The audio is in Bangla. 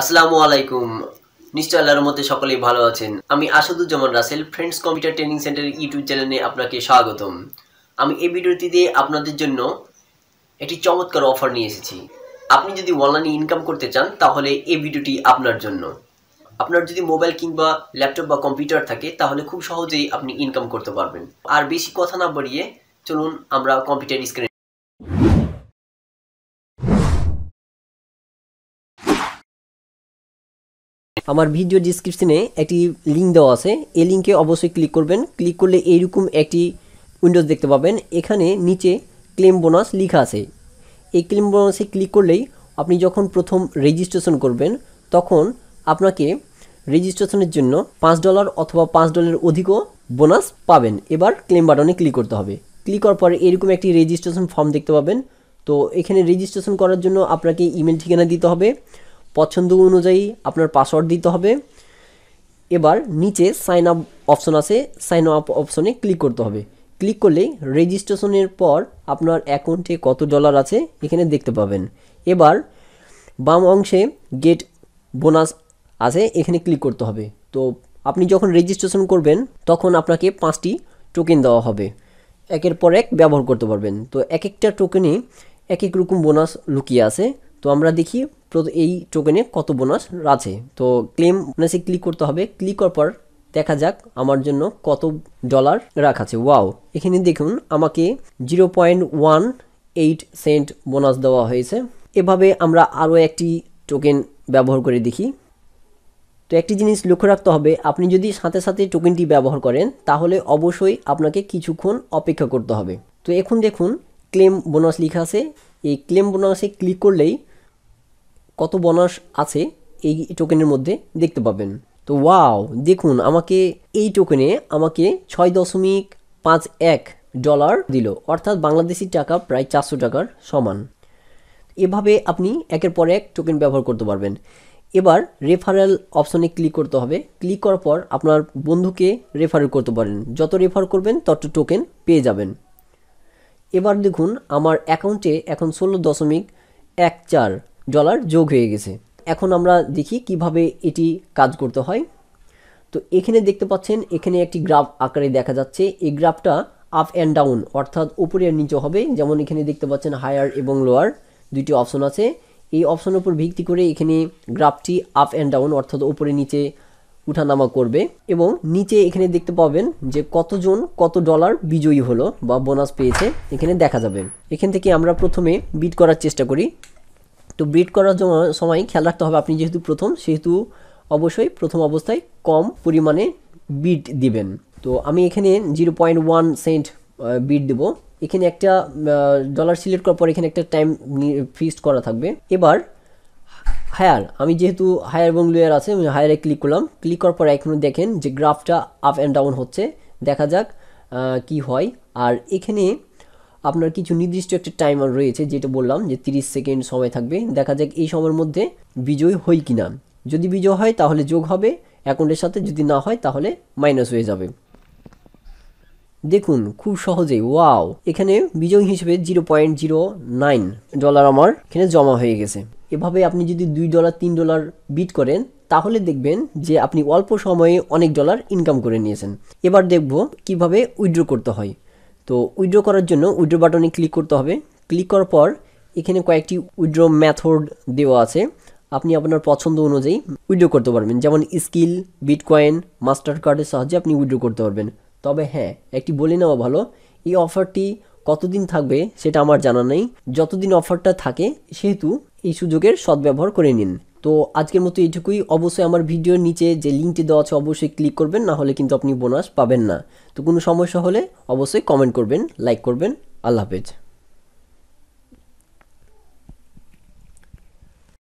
আসসালামু আলাইকুম নিশ্চয় আল্লাহর মধ্যে সকলেই ভালো আছেন আমি Asaduzzaman Rasel friends computer training centre YouTube চ্যানেলে আপনাকে স্বাগতম আমি এই ভিডিওটিতে আপনাদের জন্য একটি চমৎকার অফার নিয়ে এসেছি আপনি যদি অনলাইনে ইনকাম করতে চান তাহলে এই ভিডিওটি আপনার জন্য আপনার যদি মোবাইল কিংবা ল্যাপটপ বা কম্পিউটার থাকে তাহলে খুব সহজেই আপনি ইনকাম করতে পারবেন আর বেশি কথা না বাড়িয়ে চলুন আমরা কম্পিউটার স্ক্রিনে আমার ভিডিও ডিসক্রিপশনে একটি লিঙ্ক দেওয়া আছে এই লিঙ্কে অবশ্যই ক্লিক করবেন ক্লিক করলে এইরকম একটি উইন্ডোজ দেখতে পাবেন এখানে নিচে ক্লেম বোনাস লিখা আছে এই ক্লেম বোনাসে ক্লিক করলেই আপনি যখন প্রথম রেজিস্ট্রেশন করবেন তখন আপনাকে রেজিস্ট্রেশনের জন্য পাঁচ ডলার অথবা পাঁচ ডলারের অধিকও বোনাস পাবেন এবার ক্লেম বাটনে ক্লিক করতে হবে ক্লিক করার পরে এরকম একটি রেজিস্ট্রেশন ফর্ম দেখতে পাবেন তো এখানে রেজিস্ট্রেশন করার জন্য আপনাকে ইমেল ঠিকানা দিতে হবে পছন্দ অনুযায়ী আপনার পাসওয়ার্ড দিতে হবে এবার নিচে সাইন আপ অপশন আছে সাইন আপ অপশনে ক্লিক করতে হবে ক্লিক করলেই রেজিস্ট্রেশনের পর আপনার অ্যাকাউন্টে কত ডলার আছে এখানে দেখতে পাবেন এবার বাম অংশে গেট বোনাস আছে এখানে ক্লিক করতে হবে তো আপনি যখন রেজিস্ট্রেশন করবেন তখন আপনাকে পাঁচটি টোকেন দেওয়া হবে একের পর এক ব্যবহার করতে পারবেন তো এক একটা টোকেনে এক এক রকম বোনাস লুকিয়ে আছে তো আমরা দেখি এই টোকেনে কত বোনাস আছে তো ক্লেম বোনাসে ক্লিক করতে হবে ক্লিক করার পর দেখা যাক আমার জন্য কত ডলার রাখা আছে ওয়াও এখানে দেখুন আমাকে zero point one eight cent bonus দেওয়া হয়েছে এভাবে আমরা আরও একটি টোকেন ব্যবহার করে দেখি তো একটি জিনিস লক্ষ্য রাখতে হবে আপনি যদি সাথে সাথে টোকেনটি ব্যবহার করেন তাহলে অবশ্যই আপনাকে কিছুক্ষণ অপেক্ষা করতে হবে তো এখন দেখুন ক্লেম বোনাস লিখা আছে এই ক্লেম বোনাসে ক্লিক করলেই কত বোনাস আছে এই টোকেনের মধ্যে দেখতে পাবেন তো ওয়াও দেখুন আমাকে এই টোকেনে আমাকে ছয় দশমিক পাঁচ এক ডলার দিল অর্থাৎ বাংলাদেশি টাকা প্রায় চারশো টাকার সমান এভাবে আপনি একের পর এক টোকেন ব্যবহার করতে পারবেন এবার রেফারেল অপশনে ক্লিক করতে হবে ক্লিক করার পর আপনার বন্ধুকে রেফারেল করতে পারেন যত রেফার করবেন তত টোকেন পেয়ে যাবেন এবার দেখুন আমার অ্যাকাউন্টে এখন ষোলো দশমিক এক চার ডলার যোগ হয়ে গেছে এখন আমরা দেখি কিভাবে এটি কাজ করতে হয় তো এখানে দেখতে পাচ্ছেন এখানে একটি গ্রাফ আকারে দেখা যাচ্ছে এই গ্রাফটা আপ অ্যান্ড ডাউন অর্থাৎ উপরে আর নিচে হবে যেমন এখানে দেখতে পাচ্ছেন হায়ার এবং লোয়ার দুইটি অপশন আছে এই অপশনের উপর ভিত্তি করে এখানে গ্রাফটি আপ অ্যান্ড ডাউন অর্থাৎ উপরে নিচে উঠানামা করবে এবং নিচে এখানে দেখতে পাবেন যে কতজন কত ডলার বিজয়ী হলো বা বোনাস পেয়েছে এখানে দেখা যাবে এখান থেকে আমরা প্রথমে বিট করার চেষ্টা করি তো ব্রিড করার সময় খেয়াল রাখতে হবে আপনি যেহেতু প্রথম সেহেতু অবশ্যই প্রথম অবস্থায় কম পরিমাণে বিট দিবেন তো আমি এখানে zero point one cent bet দেবো এখানে একটা ডলার সিলেক্ট করার পর এখানে একটা টাইম ফিক্সড করা থাকবে এবার হায়ার আমি যেহেতু হায়ার এবং লোয়ার আছে হায়ারে ক্লিক করলাম ক্লিক করার পর এখনও দেখেন যে গ্রাফটা আপ অ্যান্ড ডাউন হচ্ছে দেখা যাক কি হয় আর এখানে আপনার কিছু নির্দিষ্ট একটা টাইমার রয়েছে যেটা বললাম যে 30 সেকেন্ড সময় থাকবে দেখা যাক এই সময়ের মধ্যে বিজয় হই কিনা যদি বিজয় হয় তাহলে যোগ হবে অ্যাকাউন্টের সাথে যদি না হয় তাহলে মাইনাস হয়ে যাবে দেখুন খুব সহজেই ওয়াও এখানে বিজয় হিসেবে zero point zero nine dollar আমার এখানে জমা হয়ে গেছে এভাবে আপনি যদি দুই ডলার তিন ডলার বিট করেন তাহলে দেখবেন যে আপনি অল্প সময়ে অনেক ডলার ইনকাম করে নিয়েছেন এবার দেখব কিভাবে উইড্রো করতে হয় তো উইড্রো করার জন্য উইড্রো বাটনে ক্লিক করতে হবে ক্লিক করার পর এখানে কয়েকটি উইড্রো ম্যাথড দেওয়া আছে আপনি আপনার পছন্দ অনুযায়ী উইড্রো করতে পারবেন যেমন স্কিল বিটকয়েন মাস্টার কার্ডের সাহায্যে আপনি উইড্রো করতে পারবেন তবে হ্যাঁ একটি বলে নেওয়া ভালো এই অফারটি কতদিন থাকবে সেটা আমার জানা নেই যতদিন অফারটা থাকে সেহেতু এই সুযোগের সদ্ব্যবহার করে নিন তো আজকের মতো এইটুকুই অবশ্যই আমার ভিডিওর নিচে যে লিঙ্কটি দেওয়া আছে অবশ্যই ক্লিক করবেন না হলে কিন্তু আপনি বোনাস পাবেন না তো কোনো সমস্যা হলে অবশ্যই কমেন্ট করবেন লাইক করবেন আল্লাহ হাফেজ